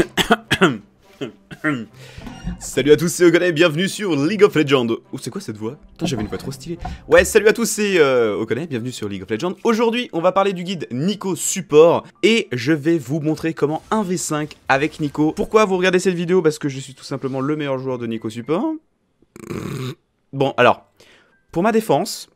salut à tous, c'est au bienvenue sur League of Legends. Oh, c'est quoi cette voix Putain, j'avais une voix trop stylée. Ouais, salut à tous, c'est au euh, bienvenue sur League of Legends. Aujourd'hui, on va parler du guide Nico Support et je vais vous montrer comment 1v5 avec Nico. Pourquoi vous regardez cette vidéo Parce que je suis tout simplement le meilleur joueur de Nico Support. Bon, alors, pour ma défense,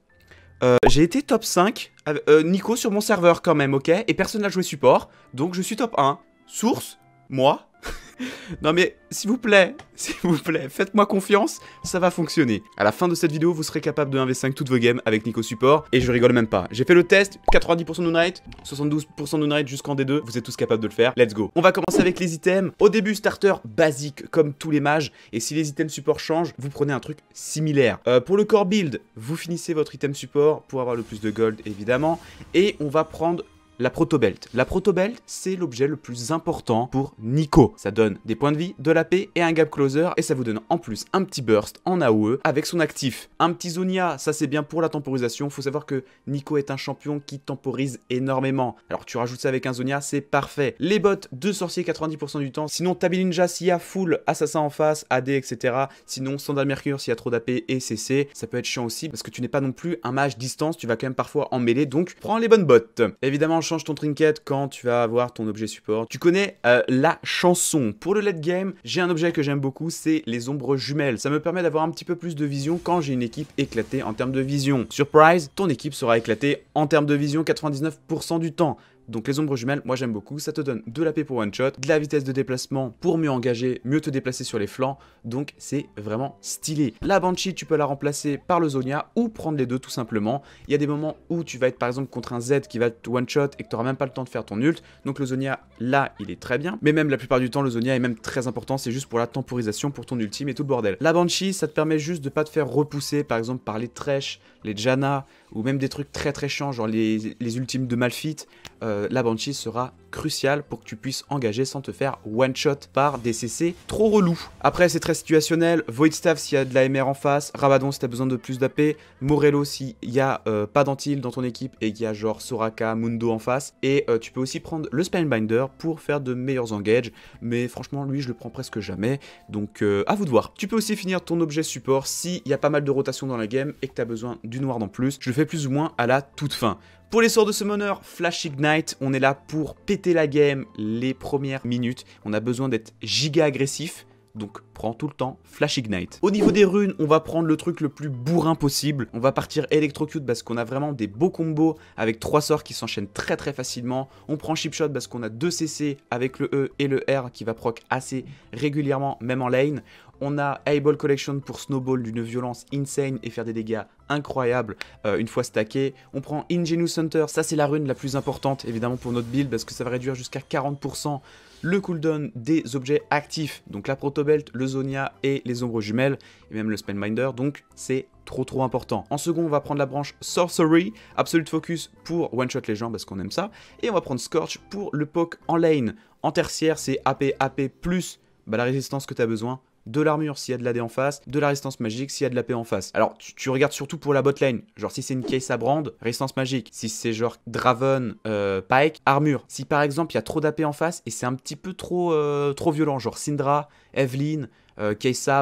euh, j'ai été top 5 euh, Nico sur mon serveur quand même, ok Et personne n'a joué support, donc je suis top 1. Source moi. non mais, s'il vous plaît, s'il vous plaît, faites-moi confiance, ça va fonctionner. À la fin de cette vidéo, vous serez capable de 1v5 toutes vos games avec Nico Support, et je rigole même pas. J'ai fait le test, 90% de night 72% de night jusqu'en D2, vous êtes tous capables de le faire, let's go. On va commencer avec les items. Au début, starter basique, comme tous les mages, et si les items support changent, vous prenez un truc similaire. Euh, pour le core build, vous finissez votre item support pour avoir le plus de gold, évidemment, et on va prendre la protobelt. La protobelt, c'est l'objet le plus important pour Nico. Ça donne des points de vie, de la paix et un gap closer et ça vous donne en plus un petit burst en AOE avec son actif. Un petit Zonia, ça c'est bien pour la temporisation. Faut savoir que Nico est un champion qui temporise énormément. Alors tu rajoutes ça avec un Zonia, c'est parfait. Les bottes, de sorcier 90% du temps. Sinon Tabi Ninja s'il y a full assassin en face, AD etc. Sinon Sandal Mercure s'il y a trop d'AP et CC. Ça peut être chiant aussi parce que tu n'es pas non plus un mage distance, tu vas quand même parfois en mêler donc prends les bonnes bottes. Évidemment change ton trinket quand tu vas avoir ton objet support. Tu connais euh, la chanson. Pour le late game, j'ai un objet que j'aime beaucoup, c'est les ombres jumelles. Ça me permet d'avoir un petit peu plus de vision quand j'ai une équipe éclatée en termes de vision. Surprise, ton équipe sera éclatée en termes de vision 99% du temps. Donc les ombres jumelles, moi j'aime beaucoup, ça te donne de la paix pour one shot, de la vitesse de déplacement pour mieux engager, mieux te déplacer sur les flancs, donc c'est vraiment stylé. La Banshee, tu peux la remplacer par le Zonia ou prendre les deux tout simplement. Il y a des moments où tu vas être par exemple contre un Z qui va te one shot et que tu n'auras même pas le temps de faire ton ult, donc le Zonia là il est très bien, mais même la plupart du temps le Zonia est même très important, c'est juste pour la temporisation, pour ton ultime et tout le bordel. La Banshee, ça te permet juste de pas te faire repousser par exemple par les trèches, les Jana ou même des trucs très très chiants, genre les, ultimes de Malfit, euh, la Banshee sera crucial pour que tu puisses engager sans te faire one-shot par des CC trop relou. Après, c'est très situationnel. Voidstaff s'il y a de la MR en face, Rabadon si t'as besoin de plus d'AP, Morello s'il y a euh, pas d'antil dans ton équipe et qu'il y a genre Soraka, Mundo en face. Et euh, tu peux aussi prendre le Spellbinder pour faire de meilleurs engages, mais franchement, lui, je le prends presque jamais. Donc, euh, à vous de voir. Tu peux aussi finir ton objet support s'il y a pas mal de rotation dans la game et que t'as besoin du noir en plus. Je le fais plus ou moins à la toute fin. Pour les sorts de summoner, Flash Ignite, on est là pour péter la game les premières minutes. On a besoin d'être giga agressif. Donc prends tout le temps, Flash Ignite. Au niveau des runes, on va prendre le truc le plus bourrin possible. On va partir Electrocute parce qu'on a vraiment des beaux combos avec trois sorts qui s'enchaînent très très facilement. On prend Shot parce qu'on a deux CC avec le E et le R qui va proc assez régulièrement, même en lane. On a Able Collection pour Snowball d'une violence insane et faire des dégâts incroyables euh, une fois stacké. On prend Ingenious Hunter, ça c'est la rune la plus importante évidemment pour notre build parce que ça va réduire jusqu'à 40% le cooldown des objets actifs, donc la Protobelt, le Zonia et les Ombres Jumelles, et même le Spellminder, donc c'est trop trop important. En second, on va prendre la branche Sorcery, Absolute Focus pour one-shot les gens parce qu'on aime ça, et on va prendre Scorch pour le poke en lane. En tertiaire, c'est AP, AP+, plus bah, la résistance que tu as besoin de l'armure s'il y a de la D en face, de la résistance magique s'il y a de la l'AP en face. Alors tu, regardes surtout pour la botlane, genre si c'est une case brand, résistance magique, si c'est genre Draven, euh, Pike, armure. Si par exemple il y a trop d'AP en face et c'est un petit peu trop, euh, trop violent, genre Syndra, Evelyn, euh,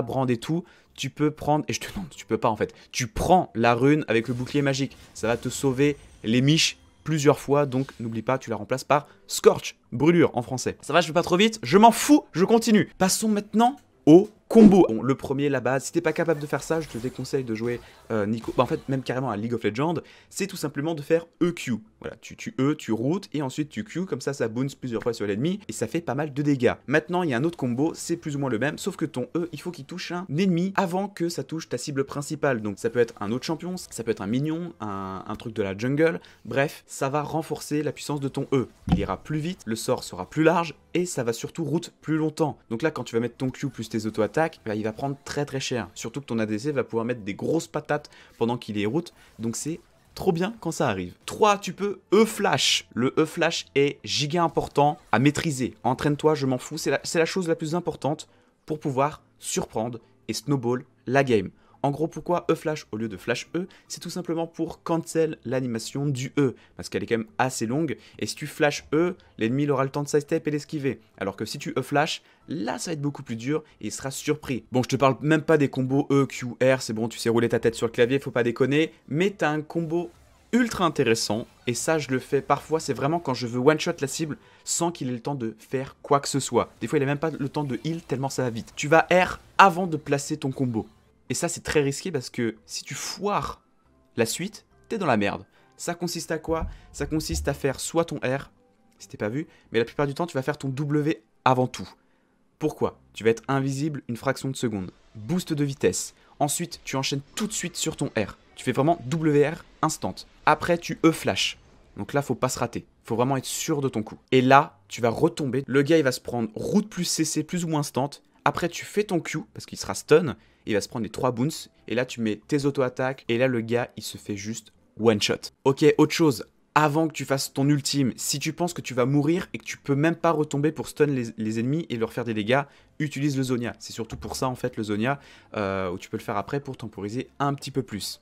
Brand et tout, tu peux prendre, et je te demande, tu peux pas en fait, tu prends la rune avec le bouclier magique, ça va te sauver les miches plusieurs fois, donc n'oublie pas, tu la remplaces par Scorch, brûlure en français. Ça va, je vais pas trop vite, je m'en fous, je continue. Passons maintenant au combo. Bon, le premier, la base, si t'es pas capable de faire ça, je te déconseille de jouer euh, Nico. Bah, en fait, même carrément à League of Legends, c'est tout simplement de faire EQ. Voilà, tu, tu E, tu routes et ensuite tu Q, comme ça, ça bounce plusieurs fois sur l'ennemi et ça fait pas mal de dégâts. Maintenant, il y a un autre combo, c'est plus ou moins le même, sauf que ton E, il faut qu'il touche un ennemi avant que ça touche ta cible principale. Donc, ça peut être un autre champion, ça peut être un minion, un, un truc de la jungle. Bref, ça va renforcer la puissance de ton E. Il ira plus vite, le sort sera plus large et ça va surtout route plus longtemps. Donc là, quand tu vas mettre ton Q plus tes auto-attaques, bah, il va prendre très très cher. Surtout que ton ADC va pouvoir mettre des grosses patates pendant qu'il est route, donc c'est trop bien quand ça arrive. 3. Tu peux E-Flash. Le E-Flash est giga important à maîtriser. Entraîne-toi, je m'en fous, c'est la chose la plus importante pour pouvoir surprendre et snowball la game. En gros, pourquoi E flash au lieu de flash E C'est tout simplement pour cancel l'animation du E, parce qu'elle est quand même assez longue, et si tu flash E, l'ennemi aura le temps de sidestep et l'esquiver. Alors que si tu E flash, là ça va être beaucoup plus dur et il sera surpris. Bon, je te parle même pas des combos E, Q, R, c'est bon, tu sais rouler ta tête sur le clavier, faut pas déconner, mais as un combo ultra intéressant, et ça je le fais parfois, c'est vraiment quand je veux one-shot la cible sans qu'il ait le temps de faire quoi que ce soit. Des fois il n'a même pas le temps de heal tellement ça va vite. Tu vas R avant de placer ton combo. Et ça, c'est très risqué parce que si tu foires la suite, t'es dans la merde. Ça consiste à quoi Ça consiste à faire soit ton R, si t'es pas vu, mais la plupart du temps, tu vas faire ton W avant tout. Pourquoi Tu vas être invisible une fraction de seconde. Boost de vitesse. Ensuite, tu enchaînes tout de suite sur ton R. Tu fais vraiment WR instant. Après, tu E flash. Donc là, faut pas se rater. Faut vraiment être sûr de ton coup. Et là, tu vas retomber. Le gars, il va se prendre route plus CC plus ou moins instant. Après, tu fais ton Q, parce qu'il sera stun, il va se prendre les 3 boons, et là, tu mets tes auto-attaques, et là, le gars, il se fait juste one-shot. Ok, autre chose, avant que tu fasses ton ultime, si tu penses que tu vas mourir et que tu peux même pas retomber pour stun les, ennemis et leur faire des dégâts, utilise le Zonia. C'est surtout pour ça, en fait, le Zonia, euh, où tu peux le faire après pour temporiser un petit peu plus.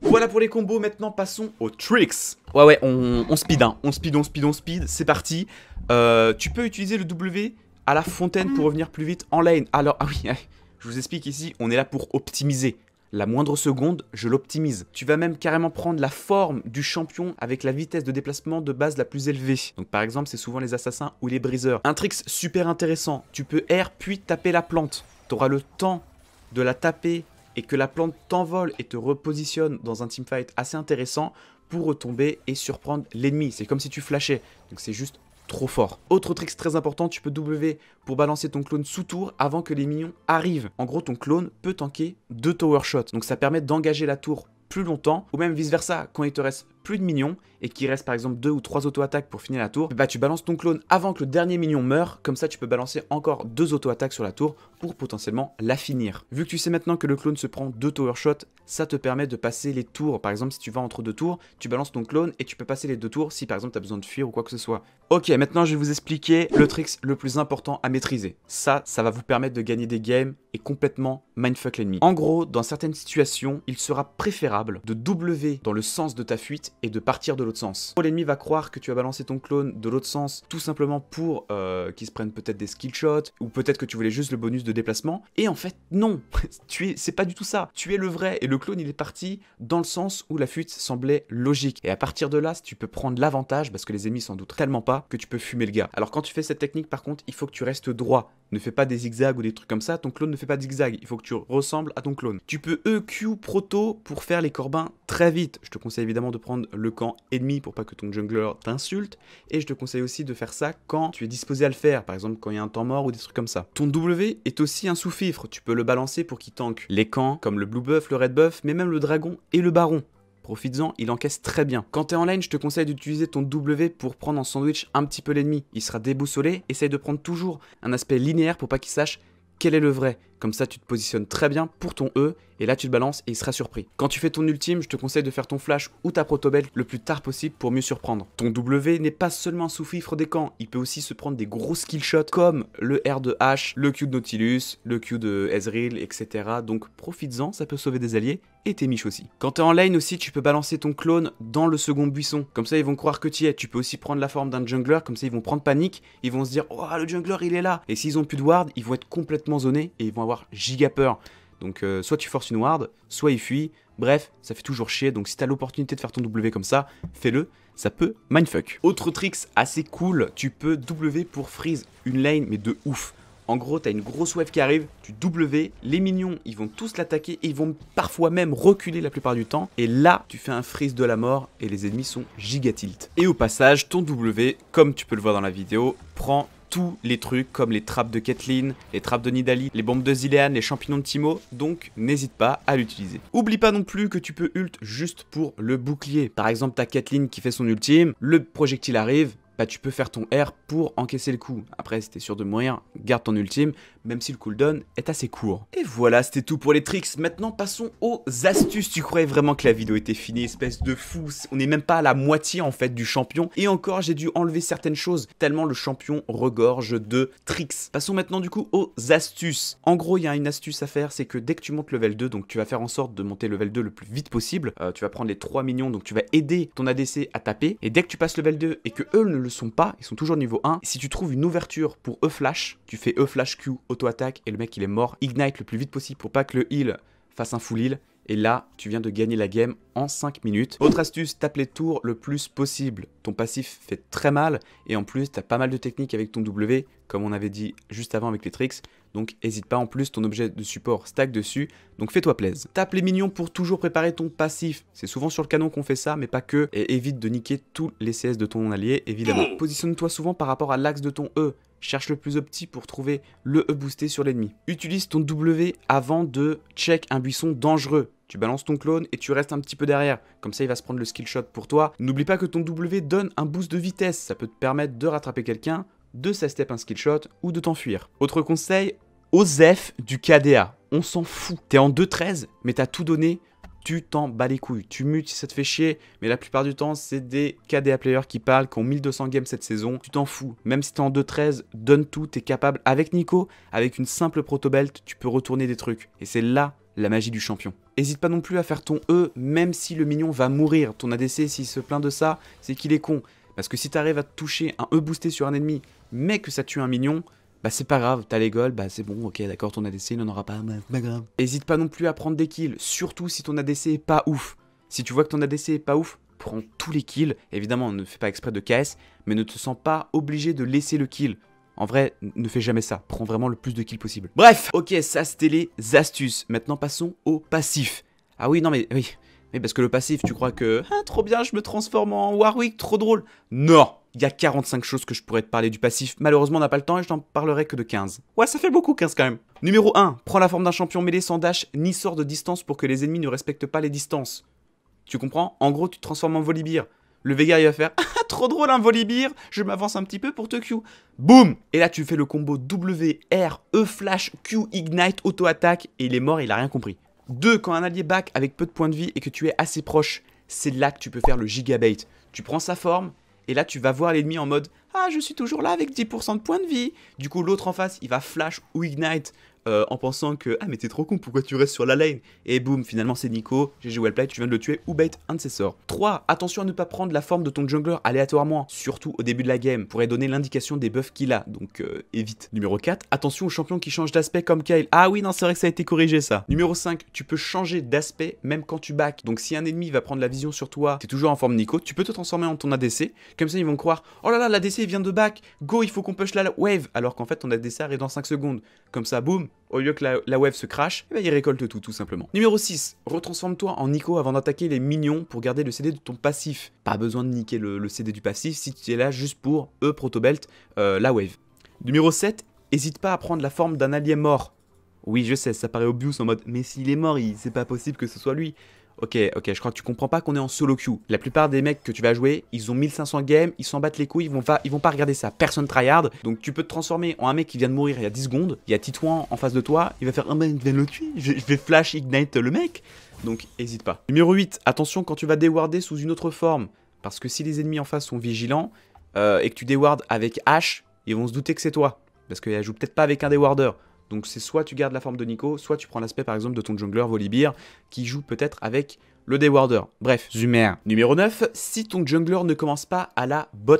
Voilà pour les combos, maintenant passons aux tricks Ouais ouais, on, speed, hein. on speed, on speed, on speed, c'est parti euh, Tu peux utiliser le W à la fontaine pour revenir plus vite en lane. Alors, ah oui, je vous explique ici, on est là pour optimiser. La moindre seconde, je l'optimise. Tu vas même carrément prendre la forme du champion avec la vitesse de déplacement de base la plus élevée. Donc par exemple, c'est souvent les assassins ou les briseurs. Un trick super intéressant, tu peux air puis taper la plante. Tu auras le temps de la taper et que la plante t'envole et te repositionne dans un teamfight assez intéressant pour retomber et surprendre l'ennemi. C'est comme si tu flashais. Donc c'est juste trop fort. Autre trick très important, tu peux W pour balancer ton clone sous tour avant que les minions arrivent. En gros, ton clone peut tanker deux tower shots, donc ça permet d'engager la tour plus longtemps, ou même vice versa, quand il te reste plus de minions et qu'il reste par exemple deux ou trois auto-attaques pour finir la tour, bah tu balances ton clone avant que le dernier minion meure, comme ça tu peux balancer encore deux auto-attaques sur la tour pour potentiellement la finir. Vu que tu sais maintenant que le clone se prend deux tower shots, ça te permet de passer les tours. Par exemple, si tu vas entre deux tours, tu balances ton clone et tu peux passer les deux tours si par exemple tu as besoin de fuir ou quoi que ce soit. Ok, maintenant je vais vous expliquer le trick le plus important à maîtriser. Ça, ça va vous permettre de gagner des games et complètement mindfuck l'ennemi. En gros, dans certaines situations, il sera préférable de W dans le sens de ta fuite et de partir de l'autre sens. L'ennemi va croire que tu as balancé ton clone de l'autre sens tout simplement pour euh, qu'il se prenne peut-être des skill shots ou peut-être que tu voulais juste le bonus de déplacement. Et en fait, non, tu c'est pas du tout ça. Tu es le vrai et le clone il est parti dans le sens où la fuite semblait logique. Et à partir de là, tu peux prendre l'avantage parce que les ennemis s'en doutent tellement pas que tu peux fumer le gars. Alors quand tu fais cette technique, par contre, il faut que tu restes droit ne fais pas des zigzags ou des trucs comme ça, ton clone ne fait pas de zigzags, il faut que tu ressembles à ton clone. Tu peux EQ proto pour faire les corbins très vite. Je te conseille évidemment de prendre le camp ennemi pour pas que ton jungler t'insulte, et je te conseille aussi de faire ça quand tu es disposé à le faire, par exemple quand il y a un temps mort ou des trucs comme ça. Ton W est aussi un sous-fifre, tu peux le balancer pour qu'il tank les camps comme le blue buff, le red buff, mais même le dragon et le baron. Profites-en, il encaisse très bien. Quand t'es en ligne, je te conseille d'utiliser ton W pour prendre en sandwich un petit peu l'ennemi. Il sera déboussolé, essaye de prendre toujours un aspect linéaire pour pas qu'il sache quel est le vrai. Comme ça, tu te positionnes très bien pour ton E, et là tu le balances et il sera surpris. Quand tu fais ton ultime, je te conseille de faire ton flash ou ta protobelle le plus tard possible pour mieux surprendre. Ton W n'est pas seulement sous-fifre des camps, il peut aussi se prendre des gros skillshots comme le R de H, le Q de Nautilus, le Q de Ezreal, etc. Donc profites-en, ça peut sauver des alliés et tes miches aussi. Quand tu es en lane aussi, tu peux balancer ton clone dans le second buisson. Comme ça, ils vont croire que y es. Tu peux aussi prendre la forme d'un jungler, comme ça, ils vont prendre panique. Ils vont se dire, oh, le jungler, il est là. Et s'ils ont plus de ward, ils vont être complètement zonés et ils vont avoir giga peur. Donc euh, soit tu forces une ward, soit il fuit. Bref, ça fait toujours chier. Donc si as l'opportunité de faire ton W comme ça, fais-le. Ça peut mindfuck. Autre tricks assez cool, tu peux W pour freeze une lane, mais de ouf. En gros, as une grosse wave qui arrive, tu W, les minions, ils vont tous l'attaquer et ils vont parfois même reculer la plupart du temps. Et là, tu fais un freeze de la mort et les ennemis sont giga tilt. Et au passage, ton W, comme tu peux le voir dans la vidéo, prend tous les trucs comme les trappes de Kathleen, les trappes de Nidalee, les bombes de Zilean, les champignons de Timo, donc n'hésite pas à l'utiliser. Oublie pas non plus que tu peux ult juste pour le bouclier. Par exemple, ta Kathleen qui fait son ultime, le projectile arrive, bah, tu peux faire ton R pour encaisser le coup. Après, si t'es sûr de mourir, garde ton ultime, même si le cooldown est assez court. Et voilà, c'était tout pour les tricks. Maintenant, passons aux astuces. Tu croyais vraiment que la vidéo était finie, espèce de fou. On n'est même pas à la moitié, en fait, du champion. Et encore, j'ai dû enlever certaines choses, tellement le champion regorge de tricks. Passons maintenant, du coup, aux astuces. En gros, il y a une astuce à faire, c'est que dès que tu montes level 2, donc tu vas faire en sorte de monter level 2 le plus vite possible, euh, tu vas prendre les 3 millions, donc tu vas aider ton ADC à taper. Et dès que tu passes level 2 et que eux ne le sont pas, ils sont toujours niveau 1, si tu trouves une ouverture pour E-Flash, tu fais E-Flash Q auto-attaque et le mec il est mort. Ignite le plus vite possible pour pas que le heal fasse un full heal. Et là, tu viens de gagner la game en 5 minutes. Autre astuce, tape les tours le plus possible. Ton passif fait très mal et en plus, tu as pas mal de techniques avec ton W, comme on avait dit juste avant avec les tricks. Donc hésite pas, en plus ton objet de support stack dessus, donc fais-toi plaise. Tape les minions pour toujours préparer ton passif. C'est souvent sur le canon qu'on fait ça, mais pas que. Et évite de niquer tous les CS de ton allié, évidemment. Mmh. Positionne-toi souvent par rapport à l'axe de ton E cherche le plus opti pour trouver le E boosté sur l'ennemi. Utilise ton W avant de check un buisson dangereux. Tu balances ton clone et tu restes un petit peu derrière. Comme ça, il va se prendre le skill shot pour toi. N'oublie pas que ton W donne un boost de vitesse. Ça peut te permettre de rattraper quelqu'un, de sa step un skill shot ou de t'enfuir. Autre conseil, Osef du KDA. On s'en fout. T'es en 2-13, mais t'as tout donné tu t'en bats les couilles. Tu mutes si ça te fait chier, mais la plupart du temps, c'est des KDA players qui parlent, qui ont 1200 games cette saison. Tu t'en fous. Même si t'es en 2-13, donne tout, t'es capable. Avec Nico, avec une simple proto belt, tu peux retourner des trucs. Et c'est là la magie du champion. Hésite pas non plus à faire ton E, même si le mignon va mourir. Ton ADC, s'il se plaint de ça, c'est qu'il est con. Parce que si t'arrives à toucher un E boosté sur un ennemi, mais que ça tue un mignon, bah c'est pas grave, t'as les gold bah c'est bon, ok, d'accord, ton ADC, il n'en aura pas, bah, pas grave. Hésite pas non plus à prendre des kills, surtout si ton ADC est pas ouf. Si tu vois que ton ADC est pas ouf, prends tous les kills. Évidemment, ne fais pas exprès de KS, mais ne te sens pas obligé de laisser le kill. En vrai, ne fais jamais ça. Prends vraiment le plus de kills possible. Bref, ok, ça c'était les astuces. Maintenant passons au passif. Ah oui, non mais oui. Mais parce que le passif, tu crois que ah, trop bien, je me transforme en Warwick, trop drôle. Non il y a 45 choses que je pourrais te parler du passif. Malheureusement, on n'a pas le temps et je t'en parlerai que de 15. Ouais, ça fait beaucoup 15 quand même. Numéro 1. Prends la forme d'un champion mêlé sans dash ni sort de distance pour que les ennemis ne respectent pas les distances. Tu comprends En gros, tu te transformes en Volibear. Le Vega, il va faire ah, trop drôle un volibir je m'avance un petit peu pour te Q. Boum Et là, tu fais le combo W, R, E flash, Q, ignite, auto-attaque et il est mort, il a rien compris. 2. Quand un allié back avec peu de points de vie et que tu es assez proche, c'est là que tu peux faire le gigabait. Tu prends sa forme, et là, tu vas voir l'ennemi en mode Ah, je suis toujours là avec 10% de points de vie. Du coup, l'autre en face, il va flash ou ignite euh, en pensant que ah mais t'es trop con pourquoi tu restes sur la lane et boum finalement c'est Nico j'ai joué play tu viens de le tuer ou bait un de ses sorts 3 attention à ne pas prendre la forme de ton jungler aléatoirement surtout au début de la game pourrait donner l'indication des buffs qu'il a donc euh, évite numéro 4 attention aux champions qui changent d'aspect comme Kyle ah oui non c'est vrai que ça a été corrigé ça numéro 5 tu peux changer d'aspect même quand tu back donc si un ennemi va prendre la vision sur toi t'es toujours en forme Nico tu peux te transformer en ton ADC comme ça ils vont croire oh là là l'ADC vient de back go il faut qu'on push la wave alors qu'en fait ton ADC arrive dans 5 secondes comme ça, boum, au lieu que la, wave se crache, eh ben, il récolte tout, tout simplement. Numéro 6, retransforme-toi en Nico avant d'attaquer les minions pour garder le CD de ton passif. Pas besoin de niquer le, CD du passif si tu es là juste pour E protobelt, euh, la wave. Numéro 7, hésite pas à prendre la forme d'un allié mort. Oui, je sais, ça paraît obvious en mode, mais s'il est mort, c'est pas possible que ce soit lui. Ok, ok, je crois que tu comprends pas qu'on est en solo queue. La plupart des mecs que tu vas jouer, ils ont 1500 games, ils s'en battent les couilles, ils vont, pas, ils vont pas regarder ça. Personne tryhard. Donc tu peux te transformer en un mec qui vient de mourir il y a 10 secondes. Il y a Titouan en face de toi, il va faire un oh, il je vais le tuer, je, vais flash ignite le mec. Donc hésite pas. Numéro 8, attention quand tu vas déwarder sous une autre forme. Parce que si les ennemis en face sont vigilants euh, et que tu déwardes avec H, ils vont se douter que c'est toi. Parce qu'ils joue peut-être pas avec un déwarder. Donc c'est soit tu gardes la forme de Nico, soit tu prends l'aspect par exemple de ton jungler Volibear qui joue peut-être avec le Daywarder. Bref, Zumer. Numéro 9, si ton jungler ne commence pas à la bot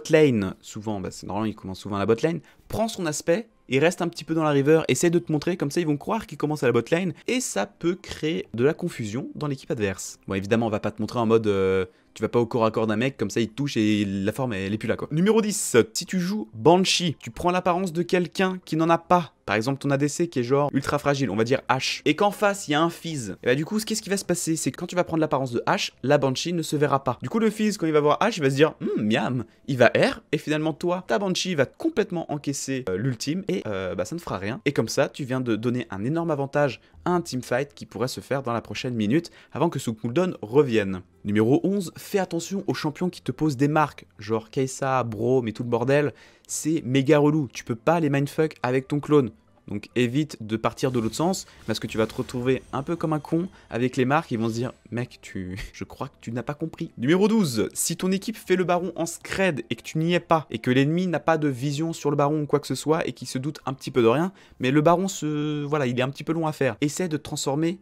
souvent, bah, c'est normal, il commence souvent à la bot lane, prends son aspect et reste un petit peu dans la river, essaie de te montrer, comme ça ils vont croire qu'il commence à la bot et ça peut créer de la confusion dans l'équipe adverse. Bon évidemment on va pas te montrer en mode euh, tu vas pas au corps à corps d'un mec, comme ça il touche et la forme elle est plus là quoi. Numéro 10, si tu joues Banshee, tu prends l'apparence de quelqu'un qui n'en a pas. Par exemple ton ADC qui est genre ultra fragile, on va dire H. Et qu'en face il y a un Fizz, et bah du coup qu'est-ce qui va se passer C'est que quand tu vas prendre l'apparence de H, la Banshee ne se verra pas. Du coup le Fizz quand il va voir H, il va se dire Hum, miam, il va R, et finalement toi, ta Banshee va complètement encaisser euh, l'ultime, et euh, bah ça ne fera rien. Et comme ça tu viens de donner un énorme avantage à un teamfight qui pourrait se faire dans la prochaine minute avant que son cooldown revienne. Numéro 11, fais attention aux champions qui te posent des marques, genre Keisa, Bro, mais tout le bordel, c'est méga relou, tu peux pas les mindfuck avec ton clone. Donc évite de partir de l'autre sens, parce que tu vas te retrouver un peu comme un con avec les marques, ils vont se dire « Mec, tu... je crois que tu n'as pas compris ». Numéro 12, si ton équipe fait le baron en scred et que tu n'y es pas, et que l'ennemi n'a pas de vision sur le baron ou quoi que ce soit, et qu'il se doute un petit peu de rien, mais le baron, se... voilà, il est un petit peu long à faire, essaie de transformer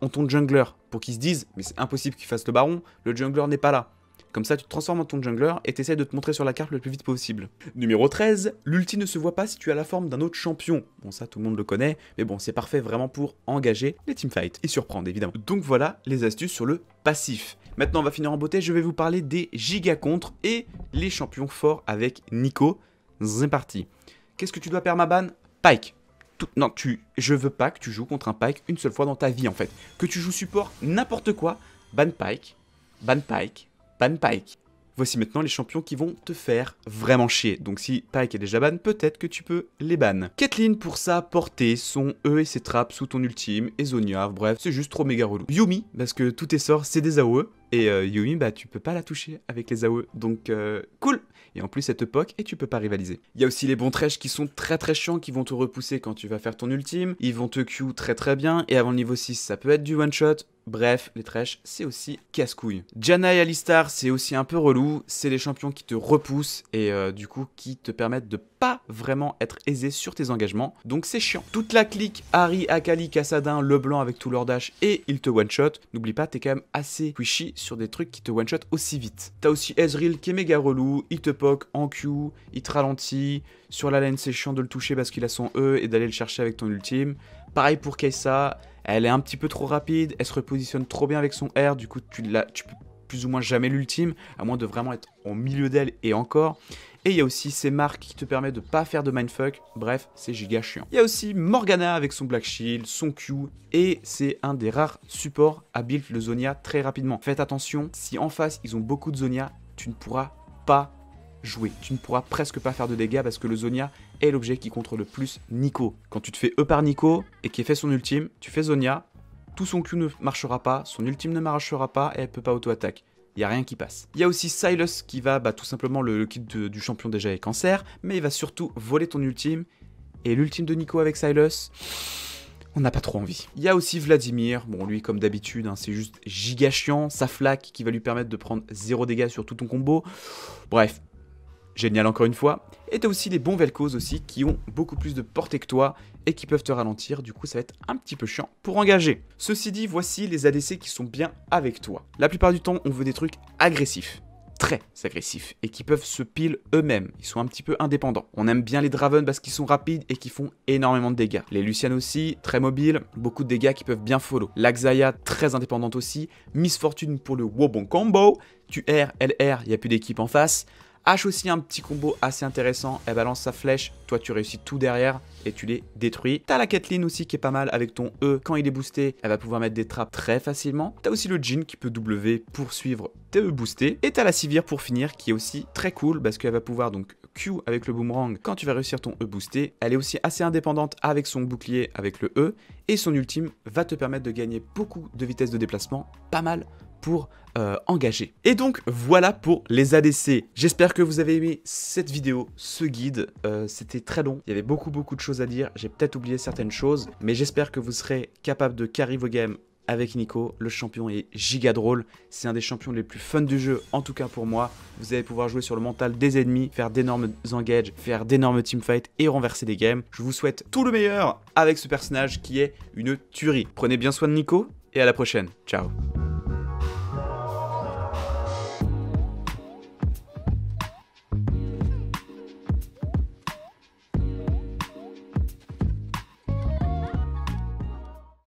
en ton jungler pour qu'ils se disent mais c'est impossible qu'il fasse le baron, le jungler n'est pas là. Comme ça, tu te transformes en ton jungler et t'essaies de te montrer sur la carte le plus vite possible. Numéro 13, l'ulti ne se voit pas si tu as la forme d'un autre champion. Bon, ça, tout le monde le connaît, mais bon, c'est parfait vraiment pour engager les teamfights et surprendre, évidemment. Donc voilà les astuces sur le passif. Maintenant, on va finir en beauté, je vais vous parler des giga contre et les champions forts avec Nico. C'est parti. Qu'est-ce que tu dois ma ban Pike. Non, tu... je veux pas que tu joues contre un Pike une seule fois dans ta vie, en fait. Que tu joues support n'importe quoi, ban Pike, ban Pike, ban Pike. Voici maintenant les champions qui vont te faire vraiment chier. Donc si Pike est déjà ban, peut-être que tu peux les ban. Caitlyn pour sa portée, son E et ses trappes sous ton ultime, et Zonia, bref, c'est juste trop méga relou. Yumi, parce que tous tes sorts c'est des AOE, et euh, Yumi, bah, tu peux pas la toucher avec les AOE. Donc, euh, cool Et en plus, elle te poke et tu peux pas rivaliser. Il y a aussi les bons trèches qui sont très très chiants, qui vont te repousser quand tu vas faire ton ultime. Ils vont te Q très très bien. Et avant le niveau 6, ça peut être du one shot. Bref, les trèches, c'est aussi casse-couille. Janna et Alistar, c'est aussi un peu relou. C'est les champions qui te repoussent et euh, du coup qui te permettent de pas vraiment être aisé sur tes engagements. Donc c'est chiant. Toute la clique, Harry, Akali, Kassadin, Leblanc avec tout leur dash et ils te one-shot. N'oublie pas, t'es quand même assez squishy sur des trucs qui te one-shot aussi vite. T'as aussi Ezreal qui est méga relou, il te poke en Q, il te ralentit, sur la lane c'est chiant de le toucher parce qu'il a son E et d'aller le chercher avec ton ultime. Pareil pour Kai'Sa, elle est un petit peu trop rapide, elle se repositionne trop bien avec son R, du coup tu, la, tu peux plus ou moins jamais l'ultime, à moins de vraiment être au milieu d'elle et encore. Et il y a aussi ces marques qui te permettent de pas faire de mindfuck. Bref, c'est giga chiant. Il y a aussi Morgana avec son Black Shield, son Q, et c'est un des rares supports à build le Zonia très rapidement. Faites attention, si en face ils ont beaucoup de Zonia, tu ne pourras pas jouer. Tu ne pourras presque pas faire de dégâts parce que le Zonia est l'objet qui contre le plus Nico. Quand tu te fais E par Nico et qui fait son ultime, tu fais Zonia, tout son Q ne marchera pas, son ultime ne marchera pas et elle peut pas auto-attaque il n'y a rien qui passe. Il y a aussi Silas qui va bah, tout simplement le, kit du champion déjà avec cancer, mais il va surtout voler ton ultime. Et l'ultime de Nico avec Silas, on n'a pas trop envie. Il y a aussi Vladimir, bon lui comme d'habitude, hein, c'est juste giga chiant, sa flaque qui va lui permettre de prendre zéro dégâts sur tout ton combo. Bref, génial encore une fois. Et t'as aussi les bons Velcos aussi qui ont beaucoup plus de portée que toi et qui peuvent te ralentir, du coup ça va être un petit peu chiant pour engager. Ceci dit, voici les ADC qui sont bien avec toi. La plupart du temps, on veut des trucs agressifs très agressifs et qui peuvent se pile eux-mêmes. Ils sont un petit peu indépendants. On aime bien les Draven parce qu'ils sont rapides et qui font énormément de dégâts. Les Lucian aussi, très mobiles, beaucoup de dégâts qui peuvent bien follow. Xayah, très indépendante aussi. Miss Fortune pour le Wobon combo. Tu R, LR, il n'y a plus d'équipe en face. H aussi un petit combo assez intéressant, elle balance sa flèche, toi tu réussis tout derrière et tu les détruis. T'as la Kathleen aussi qui est pas mal avec ton E, quand il est boosté, elle va pouvoir mettre des trappes très facilement. T'as aussi le Jin qui peut W poursuivre tes E boostés. Et t'as la Sivir pour finir qui est aussi très cool parce qu'elle va pouvoir donc Q avec le boomerang quand tu vas réussir ton E boosté. Elle est aussi assez indépendante avec son bouclier avec le E et son ultime va te permettre de gagner beaucoup de vitesse de déplacement, pas mal pour euh, engager. Et donc voilà pour les ADC. J'espère que vous avez aimé cette vidéo, ce guide. Euh, c'était très long, il y avait beaucoup beaucoup de choses à dire. J'ai peut-être oublié certaines choses, mais j'espère que vous serez capable de carry vos games avec Nico. Le champion est giga drôle. C'est un des champions les plus fun du jeu, en tout cas pour moi. Vous allez pouvoir jouer sur le mental des ennemis, faire d'énormes engages, faire d'énormes teamfights et renverser des games. Je vous souhaite tout le meilleur avec ce personnage qui est une tuerie. Prenez bien soin de Nico et à la prochaine. Ciao